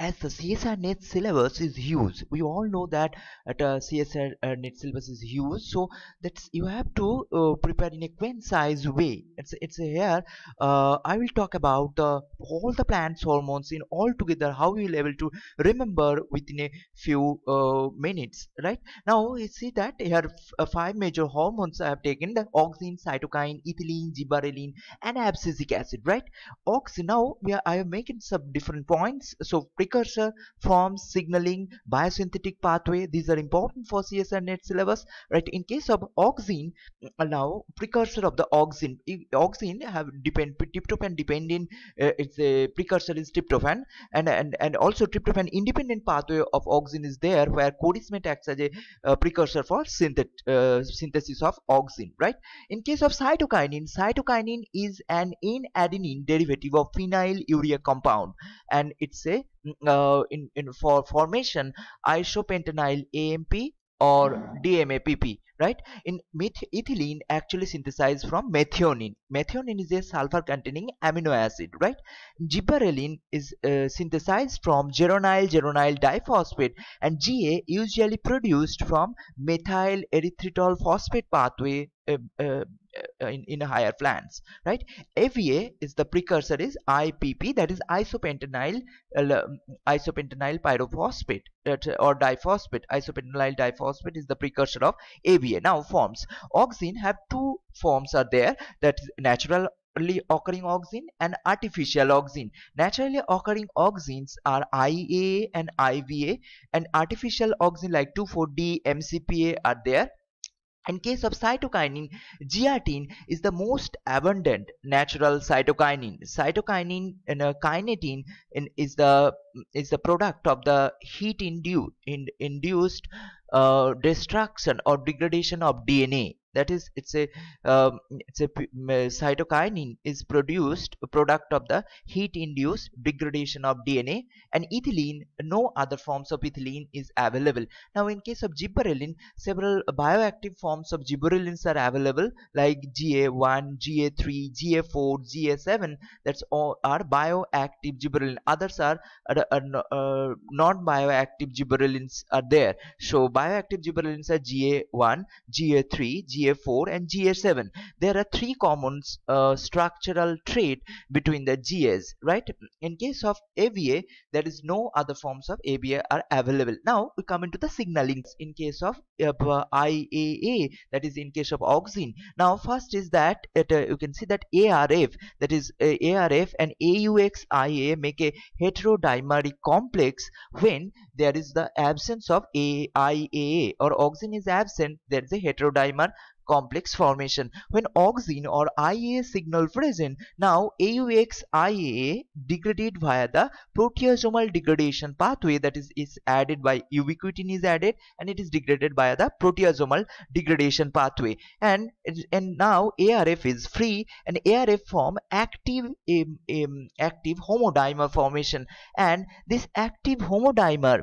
as the net syllabus is huge, we all know that at uh, CSIR uh, syllabus is huge, so that's you have to uh, prepare in a quint size way. It's it's here. Uh, I will talk about the uh, all the plants hormones in all together. How you will able to remember within a few uh, minutes, right? Now you see that here uh, five major hormones I have taken: the auxin, cytokine, ethylene, gibberellin, and abscisic acid, right? Auxin. Now we are, I am making some different points. So precursor uh, forms signaling biosynthetic pathway these are important for CSR net syllabus right in case of auxin uh, now precursor of the auxin auxin have depend tryptophan dependent uh, it's a precursor is tryptophan and and and also tryptophan independent pathway of auxin is there where codismate acts as a uh, precursor for synthet, uh, synthesis of auxin right in case of cytokinin cytokinin is an in adenine derivative of phenyl urea compound and it's a uh, in, in for formation isopentenyl AMP or DMAPP right in ethylene actually synthesized from methionine methionine is a sulfur containing amino acid right gibberellin is uh, synthesized from geronyl geronyl diphosphate and GA usually produced from methyl erythritol phosphate pathway uh, uh, uh in, in higher plants right AVA is the precursor is IPP that is isopentanyl uh, um, isopentanyl pyrophosphate that, or diphosphate isopentanyl diphosphate is the precursor of AVA ABA. Now forms. Auxin have two forms are there that is natural naturally occurring auxin and artificial auxin. Naturally occurring auxins are IA and IVA and artificial auxin like 2,4-D, MCPA are there. In case of cytokinin, geatin is the most abundant natural cytokinin. Cytokinin and uh, kinetin in, is the is the product of the heat induced in, induced uh, destruction or degradation of DNA that is it's a um, it's a cytokinin is produced product of the heat induced degradation of DNA and ethylene no other forms of ethylene is available now in case of gibberellin several bioactive forms of gibberellins are available like GA1 GA3 GA4 GA7 that's all are bioactive gibberellin others are, are, are uh, non bioactive gibberellins are there so bioactive gibberellins are GA1 GA3 GA GA4 and GA7. There are three common uh, structural trait between the GAs, right? In case of ABA, there is no other forms of ABA are available. Now we come into the signaling in case of uh, IAA, that is in case of auxin. Now first is that it, uh, you can see that ARF, that is uh, ARF and AUXIA make a heterodimeric complex when there is the absence of AIAA or auxin is absent, there is a heterodimer complex formation when auxin or IA signal present. Now AUX IA degraded via the proteasomal degradation pathway that is, is added by ubiquitin is added and it is degraded via the proteasomal degradation pathway and and now ARF is free and ARF form active um, um, active homodimer formation and this active homodimer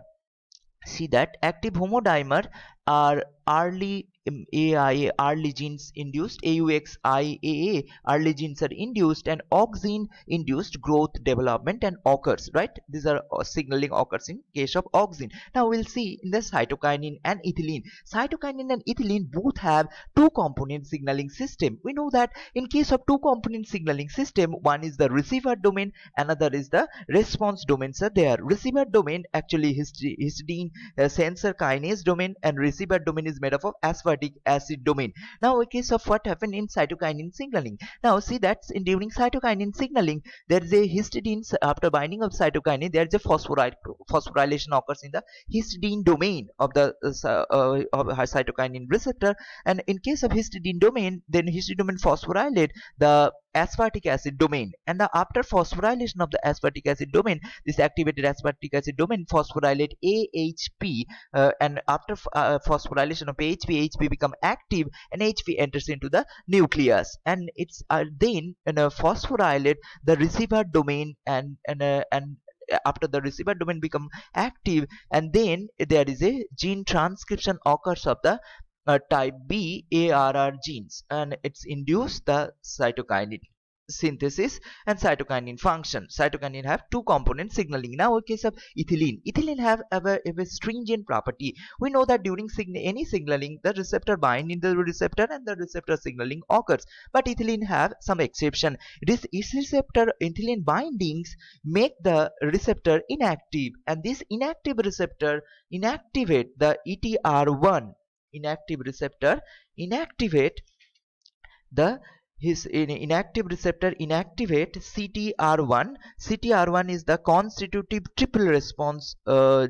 see that active homodimer are early AIA early genes induced AUXIAA early genes are induced and auxin induced growth development and occurs right these are uh, signaling occurs in case of auxin now we'll see in the cytokinin and ethylene cytokinin and ethylene both have two component signaling system we know that in case of two component signaling system one is the receiver domain another is the response domain so there receiver domain actually histidine uh, sensor kinase domain and receiver domain is made up of aspartame acid domain. Now, a case of what happened in cytokinin signaling. Now, see that during cytokinin signaling, there is a histidine after binding of cytokinin, there is a phosphorylation occurs in the histidine domain of the uh, uh, of cytokinin receptor. And in case of histidine domain, then histidine domain phosphorylate the aspartic acid domain and the after phosphorylation of the aspartic acid domain this activated aspartic acid domain phosphorylate AHP uh, and after uh, phosphorylation of AHP AHP become active and HB enters into the nucleus and it's uh, then in a phosphorylate the receiver domain and and, uh, and uh, after the receiver domain become active and then there is a gene transcription occurs of the uh, type B ARR genes and it's induced the cytokinin synthesis and cytokinin function. Cytokinin have two components signaling. In our case of ethylene, ethylene have a, a stringent property. We know that during sign any signaling, the receptor bind in the receptor and the receptor signaling occurs. But ethylene have some exception. This receptor ethylene bindings make the receptor inactive, and this inactive receptor inactivate the ETR1 inactive receptor inactivate the his inactive receptor inactivate CTR1. CTR1 is the constitutive triple response uh,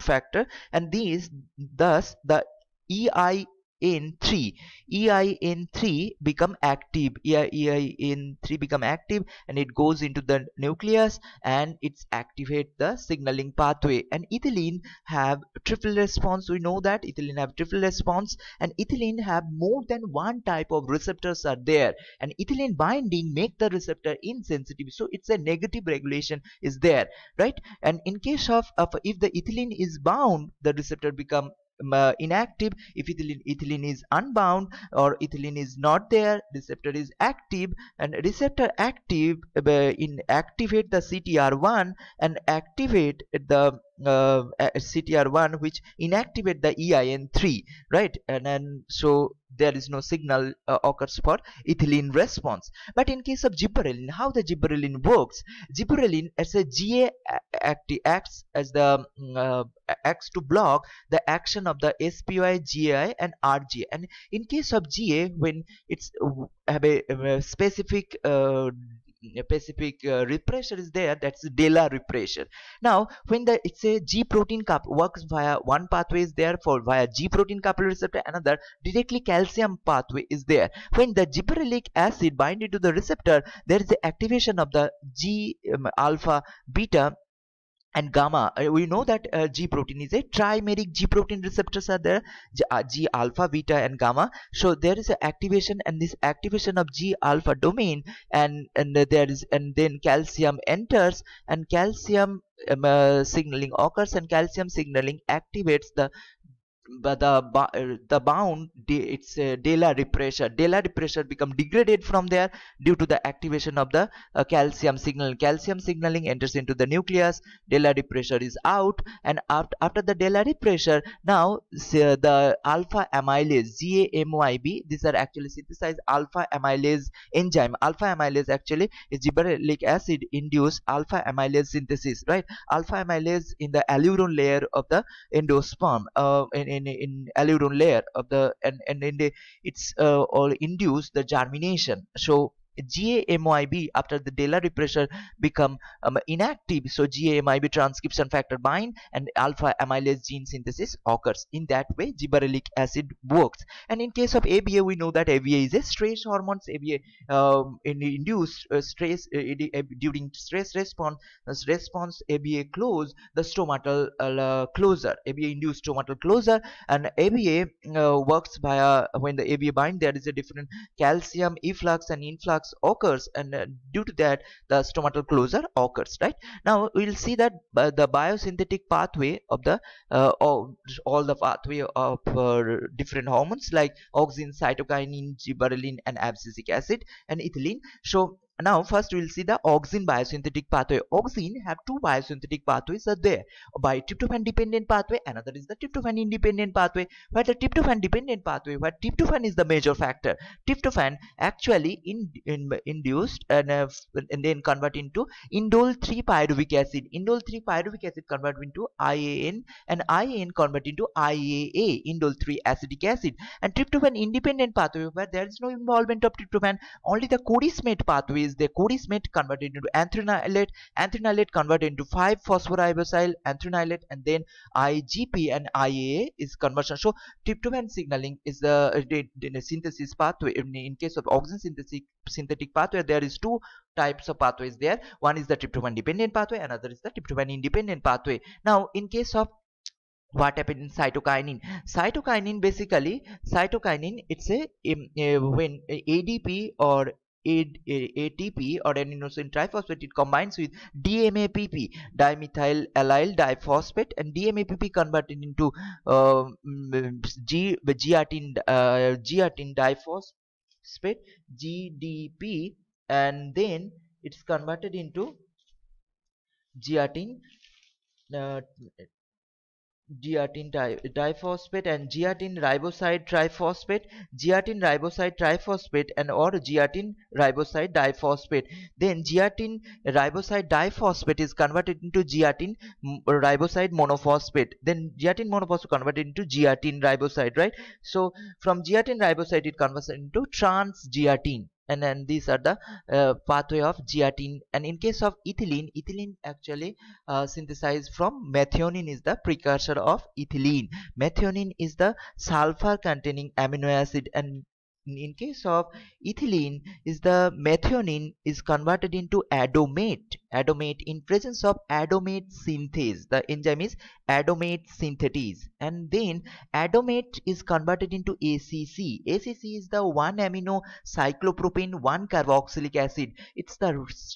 factor and these thus the EI EIN3 EIN3 become active EIN3 become active and it goes into the nucleus and it's activate the signaling pathway and ethylene have triple response we know that ethylene have triple response and ethylene have more than one type of receptors are there and ethylene binding make the receptor insensitive so it's a negative regulation is there right and in case of, of if the ethylene is bound the receptor become um, uh, inactive if ethylene, ethylene is unbound or ethylene is not there receptor is active and receptor active uh, in activate the ctr1 and activate the uh, CTR1 which inactivate the EIN3 right and then so there is no signal uh, occurs for ethylene response but in case of gibberellin how the gibberellin works gibberellin as a GA acts as the mm, uh, acts to block the action of the SPY GI and RGA and in case of GA when it's uh, have a, a specific uh, a uh, repressor is there that's the Dela repressor now when the it's a G protein cup works via one pathway is there for via G protein coupled receptor another directly calcium pathway is there when the gibberellic acid bind to the receptor there is the activation of the G um, alpha beta and gamma uh, we know that uh, g protein is a trimeric g protein receptors are there g, uh, alpha beta and gamma so there is an activation and this activation of g alpha domain and and there is and then calcium enters and calcium um, uh, signaling occurs and calcium signaling activates the but the uh, the bound it's a delary pressure delary pressure become degraded from there due to the activation of the uh, calcium signal calcium signaling enters into the nucleus delary pressure is out and after, after the delary pressure now uh, the alpha amylase GAMYB these are actually synthesized alpha amylase enzyme alpha amylase actually is gibberellic acid induced alpha amylase synthesis right alpha amylase in the alluron layer of the endosperm uh, in, in in aludon layer of the and and, the it's uh, all induce the germination so GAMYB after the Della pressure become um, inactive so GAMYB transcription factor bind and alpha amylase gene synthesis occurs in that way gibberellic acid works and in case of ABA we know that ABA is a stress hormone. ABA um, in induced uh, stress uh, uh during stress response uh, response ABA close the stomatal uh, closer. ABA induced stomatal closer, and ABA uh, works via when the ABA bind there is a different calcium efflux and influx reflux occurs and uh, due to that the stomatal closure occurs right now we'll see that uh, the biosynthetic pathway of the uh, all, all the pathway of uh, different hormones like auxin cytokinin gibberellin and abscisic acid and ethylene so now first we will see the auxin biosynthetic pathway. Auxin have two biosynthetic pathways are there. By tryptophan dependent pathway, another is the tryptophan independent pathway. Where the tryptophan dependent pathway, where tryptophan is the major factor. Tryptophan actually in, in, induced and, uh, and, then convert into indole 3 pyruvic acid. Indole 3 pyruvic acid convert into IAN and IAN convert into IAA, indole 3 acetic acid. And tryptophan independent pathway where there is no involvement of tryptophan, only the chorismate pathway is the codeismate converted into anthranilate, anthranilate converted into 5 phosphoribosyl anthranilate and then IGP and IAA is conversion. So tryptophan signaling is the, uh, the synthesis pathway in case of oxygen synthesis synthetic pathway there is two types of pathways there one is the tryptophan dependent pathway another is the tryptophan independent pathway now in case of what happened in cytokinin cytokinin basically cytokinin it's a, um, a, a when adp or ATP or adenosine triphosphate it combines with DMAPP dimethyl allyl diphosphate and DMAPP converted into uh, mm, G, G18 uh, g diphosphate GDP and then it's converted into g uh, G-ATP Giartin diphosphate and G-ATP giartin riboside triphosphate, giartin riboside triphosphate and or G-ATP giartin riboside diphosphate. Then G-ATP giartin riboside diphosphate is converted into g giartin riboside monophosphate. Then g giartin monophosphate is converted into g giartin riboside, right? So from g giartin riboside it converts into trans g giartin and then these are the uh, pathway of geatine and in case of ethylene ethylene actually uh, synthesized from methionine is the precursor of ethylene methionine is the sulfur containing amino acid and in case of ethylene is the methionine is converted into adomate adomate in presence of adomate synthase the enzyme is adomate synthetase and then adomate is converted into acc acc is the one amino cyclopropane one carboxylic acid it's the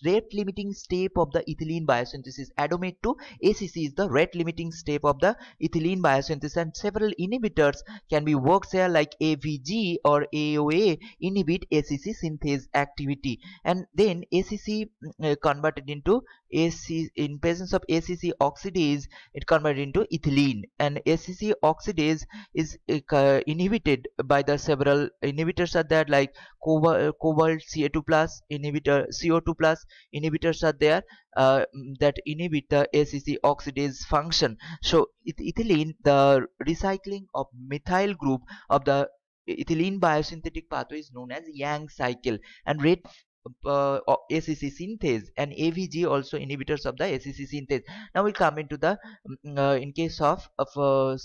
rate limiting step of the ethylene biosynthesis adomate to acc is the rate limiting step of the ethylene biosynthesis and several inhibitors can be worked here like avg or aoa inhibit acc synthase activity and then acc mm, uh, converted into into AC in presence of ACC oxidase it converted into ethylene and ACC oxidase is uh, inhibited by the several inhibitors are there like cobalt, uh, Ca2 plus inhibitor CO2 plus inhibitors are there uh, that inhibit the ACC oxidase function so ethylene the recycling of methyl group of the ethylene biosynthetic pathway is known as Yang cycle and rate uh, uh ACC synthase and AVG also inhibitors of the ACC synthase. Now we come into the mm, uh, in case of, of uh,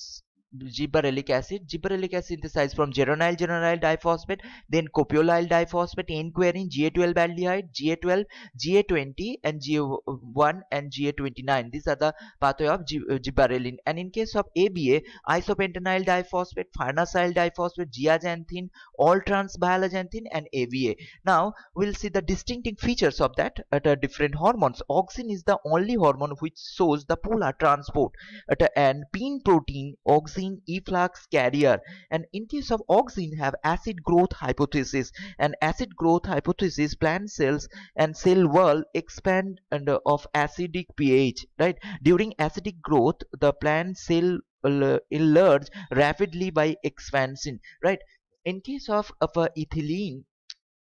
gibberellic acid. Gibberellic acid synthesized from geranyl geronyl diphosphate, then copiolyl diphosphate, n-querine, GA12 aldehyde, GA12, GA20 and GA1 and GA29. These are the pathway of gibberellin. And in case of ABA, isopentanyl diphosphate, farnesyl diphosphate, zeaxanthin, all trans bialaganthin and ABA. Now we'll see the distinctive features of that at uh, different hormones. Auxin is the only hormone which shows the polar transport at, uh, and pin protein auxin Eflux efflux carrier and in case of auxin have acid growth hypothesis and acid growth hypothesis plant cells and cell wall expand under of acidic pH right during acidic growth the plant cell uh, enlarge rapidly by expansion right in case of, of uh, ethylene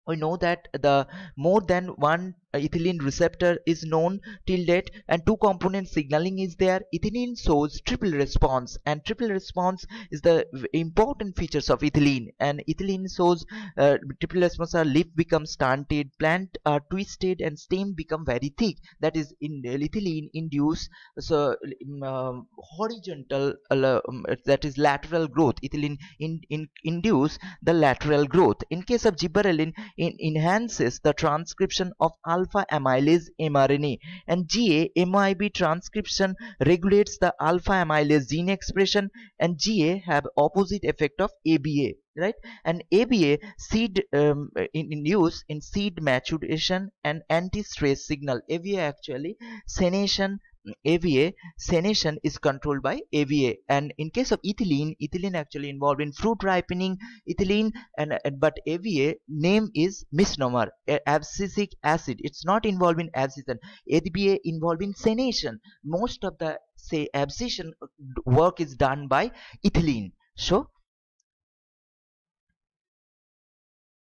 we know that the more than one uh, ethylene receptor is known till date and two component signaling is there ethylene shows triple response and triple response is the important features of ethylene and ethylene shows uh, triple response are leaf becomes stunted plant are twisted and stem become very thick that is in uh, ethylene induce so um, uh, horizontal um, that is lateral growth ethylene in, in, induce the lateral growth in case of gibberellin in enhances the transcription of alpha amylase mRNA and GA-MIB transcription regulates the alpha amylase gene expression and GA have opposite effect of ABA right and ABA seed um, in, in, use in seed maturation and anti-stress signal ABA actually senation AVA, senation is controlled by AVA. And in case of ethylene, ethylene actually involved in fruit ripening, ethylene, and, and but AVA name is misnomer, abscisic acid. It's not involved in abscission. AVA involved in senation. Most of the say abscission work is done by ethylene. So